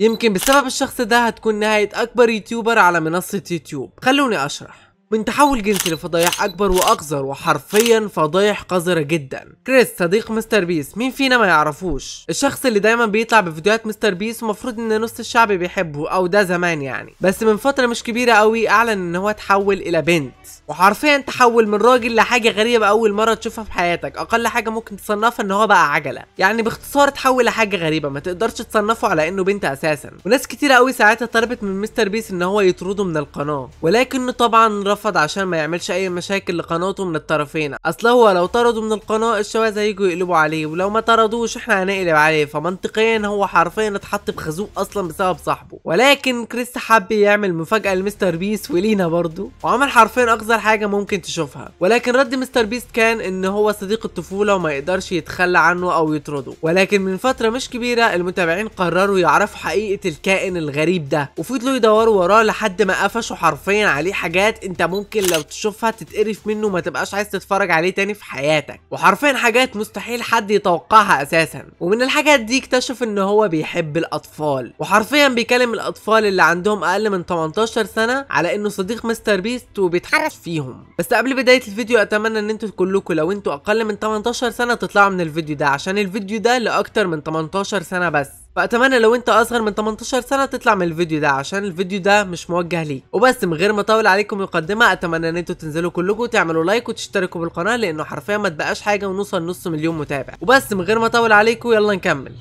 يمكن بسبب الشخص ده هتكون نهاية أكبر يوتيوبر على منصة يوتيوب خلوني أشرح من تحول جنسي لفضايح اكبر واقذر وحرفيا فضايح قذره جدا كريس صديق مستر بيس مين فينا ما يعرفوش الشخص اللي دايما بيطلع بفيديوهات مستر بيس ومفروض ان نص الشعب بيحبه او ده زمان يعني بس من فتره مش كبيره قوي اعلن ان هو اتحول الى بنت وحرفيا تحول من راجل لحاجه غريبه اول مره تشوفها في حياتك اقل حاجه ممكن تصنفها ان هو بقى عجله يعني باختصار اتحول لحاجه غريبه ما تقدرش تصنفه على انه بنت اساسا وناس كتير قوي ساعتها طلبت من مستر بيس ان هو يطرده من القناه ولكنه طبعا رفض رفض عشان ما يعملش اي مشاكل لقناته من الطرفين اصل هو لو طرده من القناه الشواذ هيجوا يقلبوا عليه ولو ما طردوش احنا هنقلب عليه فمنطقيا هو حرفيا اتحط في خازوق اصلا بسبب صاحبه ولكن كريس حب يعمل مفاجاه لمستر بيس ولينا برضه وعمل حرفيا اقذر حاجه ممكن تشوفها ولكن رد مستر بيس كان ان هو صديق الطفوله وما يقدرش يتخلى عنه او يطرده ولكن من فتره مش كبيره المتابعين قرروا يعرفوا حقيقه الكائن الغريب ده وفضلوا يدوروا وراه لحد ما قفشوا حرفيا عليه حاجات انت ممكن لو تشوفها تتقرف منه ما تبقاش عايز تتفرج عليه تاني في حياتك وحرفيا حاجات مستحيل حد يتوقعها اساسا ومن الحاجات دي اكتشف ان هو بيحب الاطفال وحرفيا بيكلم الاطفال اللي عندهم اقل من 18 سنه على انه صديق مستر بيست وبيتحرش فيهم بس قبل بدايه الفيديو اتمنى ان انتوا كلكم لو انتوا اقل من 18 سنه تطلعوا من الفيديو ده عشان الفيديو ده لاكتر من 18 سنه بس فاتمنى لو انت اصغر من 18 سنه تطلع من الفيديو ده عشان الفيديو ده مش موجه ليك وبس من غير ما اطول عليكم مقدمه اتمنى ان انتوا تنزلوا كلكم تعملوا لايك وتشتركوا بالقناه لانه حرفيا ما تبقاش حاجه ونوصل نص مليون متابع وبس من غير ما اطول عليكم يلا نكمل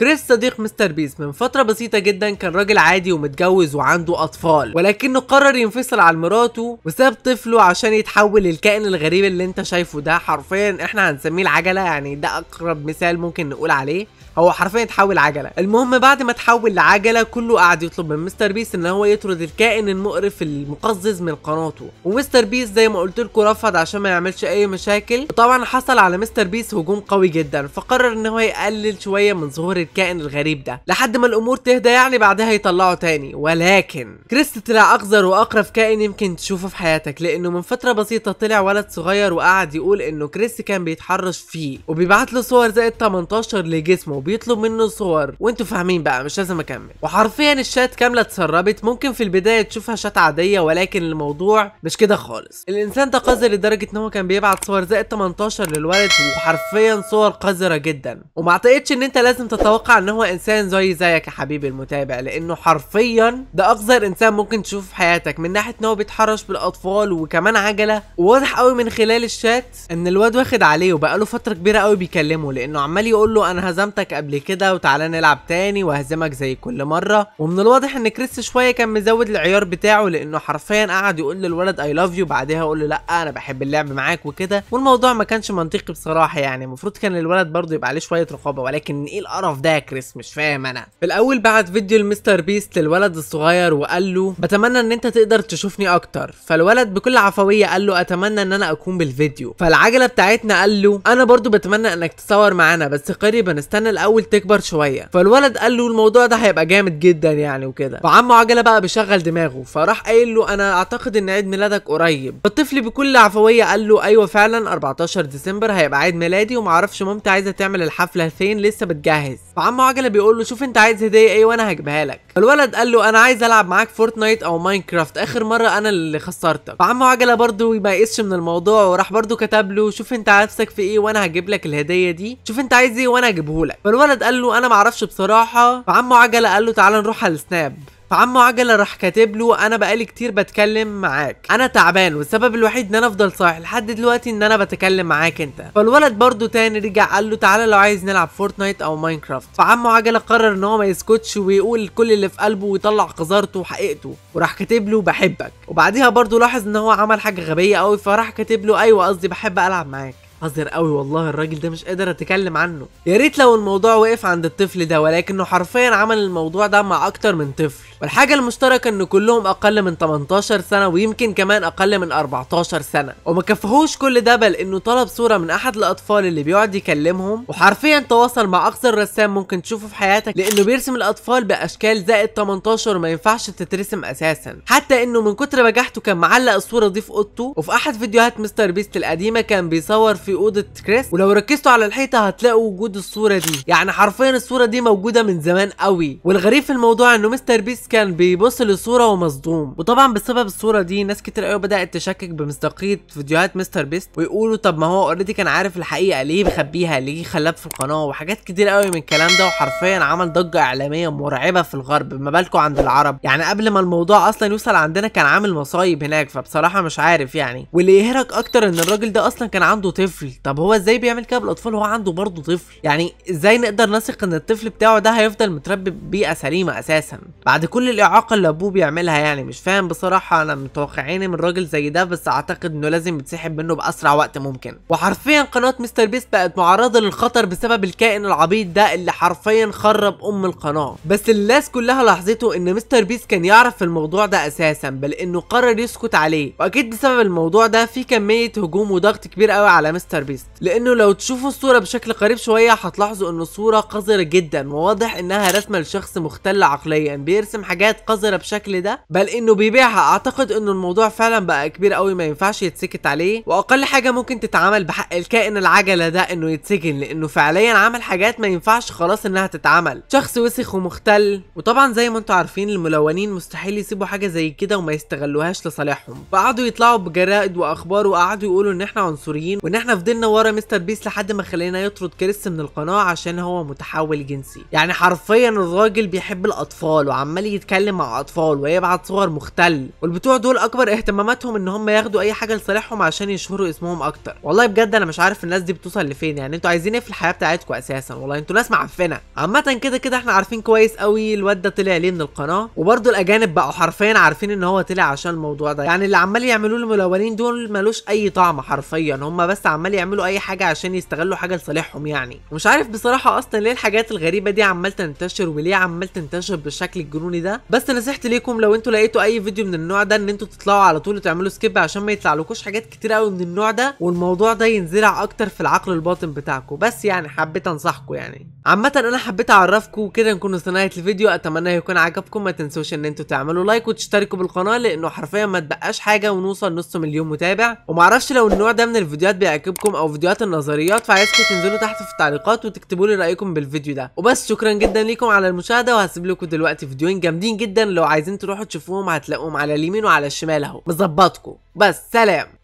كريس صديق مستر بيس من فترة بسيطة جدا كان راجل عادي ومتجوز وعنده أطفال ولكنه قرر ينفصل عن مراته وساب طفله عشان يتحول للكائن الغريب اللي انت شايفه ده حرفيا احنا هنسميه العجلة يعني ده أقرب مثال ممكن نقول عليه هو حرفيا اتحول عجله المهم بعد ما اتحول لعجله كله قعد يطلب من مستر بيس ان هو يطرد الكائن المقرف المقزز من قناته ومستر بيس زي ما قلت لكم رفض عشان ما يعملش اي مشاكل وطبعا حصل على مستر بيس هجوم قوي جدا فقرر ان هو يقلل شويه من ظهور الكائن الغريب ده لحد ما الامور تهدى يعني بعدها يطلعه تاني ولكن كريست طلع اقذر واقرف كائن يمكن تشوفه في حياتك لانه من فتره بسيطه طلع ولد صغير وقعد يقول انه كريست كان بيتحرش فيه وبيبعت له صور زائد 18 لجسمه وبيطلب منه صور وانتوا فاهمين بقى مش لازم اكمل وحرفيا الشات كامله اتسربت ممكن في البدايه تشوفها شات عاديه ولكن الموضوع مش كده خالص الانسان ده قذر لدرجه ان هو كان بيبعت صور زائد 18 للولد وحرفيا صور قذره جدا وما اعتقدش ان انت لازم تتوقع ان هو انسان زي زيك يا حبيبي المتابع لانه حرفيا ده اقذر انسان ممكن تشوفه في حياتك من ناحيه ان هو بيتحرش بالاطفال وكمان عجله وواضح قوي من خلال الشات ان الواد واخد عليه وبقاله فتره كبيره قوي بيكلمه لانه عمال يقول له انا هزمتك هزمتك قبل كده وتعالى نلعب تاني وهزمك زي كل مره ومن الواضح ان كريس شويه كان مزود العيار بتاعه لانه حرفيا قعد يقول للولد اي لاف يو بعدها يقول له لا انا بحب اللعب معاك وكده والموضوع ما كانش منطقي بصراحه يعني المفروض كان الولد برضه يبقى عليه شويه رقابه ولكن ايه القرف ده يا كريس مش فاهم انا في الاول بعت فيديو لمستر بيست للولد الصغير وقال له بتمنى ان انت تقدر تشوفني اكتر فالولد بكل عفويه قال له اتمنى ان انا اكون بالفيديو فالعجله بتاعتنا قال له انا برضه بتمنى انك تصور معانا بس قريبا استنى الاول تكبر شويه فالولد قال له الموضوع ده هيبقى جامد جدا يعني وكده فعمه عجله بقى بيشغل دماغه فراح قايل له انا اعتقد ان عيد ميلادك قريب فالطفل بكل عفويه قال له ايوه فعلا 14 ديسمبر هيبقى عيد ميلادي ومعرفش مامتي عايزه تعمل الحفله فين لسه بتجهز فعمه عجله بيقول له شوف انت عايز هديه ايه وانا هجيبها لك فالولد قال له انا عايز العب معاك فورتنايت او ماينكرافت اخر مره انا اللي خسرتك فعمه عجله برضه ما يقسش من الموضوع وراح برضه كتب له شوف انت عايزك في ايه وانا هجيب لك الهديه دي شوف انت عايز ايه وانا هجيبه لك فالولد قال له انا معرفش بصراحه فعمه عجله قال له تعالى نروح على السناب فعمه عجله راح كاتب له انا بقالي كتير بتكلم معاك انا تعبان والسبب الوحيد ان انا افضل صاحي لحد دلوقتي ان انا بتكلم معاك انت فالولد برضه تاني رجع قال له تعالى لو عايز نلعب فورتنايت او ماينكرافت فعمه عجله قرر ان هو ما يسكتش ويقول كل اللي في قلبه ويطلع قذارته وحقيقته وراح كاتب له بحبك وبعديها برضه لاحظ ان هو عمل حاجه غبيه قوي فراح كاتب له ايوه قصدي بحب العب معاك حذر قوي والله الراجل ده مش قادر اتكلم عنه يا ريت لو الموضوع وقف عند الطفل ده ولكنه حرفيا عمل الموضوع ده مع اكتر من طفل والحاجه المشتركه ان كلهم اقل من 18 سنه ويمكن كمان اقل من 14 سنه وما كفهوش كل ده بل انه طلب صوره من احد الاطفال اللي بيقعد يكلمهم وحرفيا تواصل مع اقذر رسام ممكن تشوفه في حياتك لانه بيرسم الاطفال باشكال زائد 18 ما ينفعش تترسم اساسا حتى انه من كتر بجحته كان معلق الصوره دي في اوضته وفي احد فيديوهات مستر بيست القديمه كان بيصور في في اوضه كريس ولو ركزتوا على الحيطه هتلاقوا وجود الصوره دي يعني حرفيا الصوره دي موجوده من زمان قوي والغريب في الموضوع انه مستر بيس كان بيبص للصوره ومصدوم وطبعا بسبب الصوره دي ناس كتير قوي بدات تشكك بمصداقيه فيديوهات مستر بيست ويقولوا طب ما هو اوريدي كان عارف الحقيقه ليه مخبيها ليه خلاها في القناه وحاجات كتير قوي من الكلام ده وحرفيا عمل ضجه اعلاميه مرعبه في الغرب ما بالكم عند العرب يعني قبل ما الموضوع اصلا يوصل عندنا كان عامل مصايب هناك فبصراحه مش عارف يعني واللي يهرك اكتر ان الراجل ده اصلا كان عنده طفل طفل طب هو ازاي بيعمل كده بالاطفال وهو عنده برضه طفل يعني ازاي نقدر نثق ان الطفل بتاعه ده هيفضل متربي ببيئه سليمه اساسا بعد كل الاعاقه اللي ابوه بيعملها يعني مش فاهم بصراحه انا متوقعيني من راجل زي ده بس اعتقد انه لازم يتسحب منه باسرع وقت ممكن وحرفيا قناه مستر بيست بقت معرضه للخطر بسبب الكائن العبيط ده اللي حرفيا خرب ام القناه بس الناس كلها لاحظته ان مستر بيست كان يعرف الموضوع ده اساسا بل انه قرر يسكت عليه واكيد بسبب الموضوع ده في كميه هجوم وضغط كبير قوي على مستر مستر بيست لانه لو تشوفوا الصوره بشكل قريب شويه هتلاحظوا ان الصوره قذره جدا وواضح انها رسمه لشخص مختل عقليا بيرسم حاجات قذره بشكل ده بل انه بيبيعها اعتقد انه الموضوع فعلا بقى كبير قوي ما ينفعش يتسكت عليه واقل حاجه ممكن تتعامل بحق الكائن العجله ده انه يتسجن لانه فعليا عمل حاجات ما ينفعش خلاص انها تتعمل شخص وسخ ومختل وطبعا زي ما انتم عارفين الملونين مستحيل يسيبوا حاجه زي كده وما يستغلوهاش لصالحهم فقعدوا يطلعوا بجرائد واخبار وقعدوا يقولوا ان احنا عنصريين وان احنا فضلنا ورا مستر بيس لحد ما خلينا يطرد كريس من القناه عشان هو متحول جنسي يعني حرفيا الراجل بيحب الاطفال وعمال يتكلم مع اطفال ويبعت صور مختل والبتوع دول اكبر اهتماماتهم ان هم ياخدوا اي حاجه لصالحهم عشان يشهروا اسمهم اكتر والله بجد انا مش عارف الناس دي بتوصل لفين يعني انتوا عايزين ايه في الحياه بتاعتكم اساسا والله انتوا ناس معفنه عامه كده كده احنا عارفين كويس قوي الواد ده طلع ليه من القناه وبرده الاجانب بقوا حرفيا عارفين ان هو طلع عشان الموضوع ده يعني اللي عمال يعملوه الملونين دول ملوش اي طعم حرفيا هم بس عم عمال يعملوا اي حاجه عشان يستغلوا حاجه لصالحهم يعني ومش عارف بصراحه اصلا ليه الحاجات الغريبه دي عمال تنتشر وليه عمال تنتشر بالشكل الجنوني ده بس نصيحتي ليكم لو انتوا لقيتوا اي فيديو من النوع ده ان انتوا تطلعوا على طول وتعملوا سكيب عشان ما يطلعلكوش حاجات كتير قوي من النوع ده والموضوع ده ينزرع اكتر في العقل الباطن بتاعكم بس يعني حبيت انصحكم يعني عامة انا حبيت اعرفكم وكده نكون وصلنا نهاية الفيديو اتمنى يكون عجبكم ما تنسوش ان انتوا تعملوا لايك وتشتركوا بالقناة لانه حرفيا ما تبقاش حاجة ونوصل نص مليون متابع ومعرفش لو النوع ده من الفيديوهات بيعجبكم او فيديوهات النظريات فعايزكم تنزلوا تحت في التعليقات وتكتبوا لي رايكم بالفيديو ده وبس شكرا جدا ليكم على المشاهدة وهسيب لكم دلوقتي فيديوهين جامدين جدا لو عايزين تروحوا تشوفوهم هتلاقوهم على اليمين وعلى الشمال اهو مظبطكم بس سلام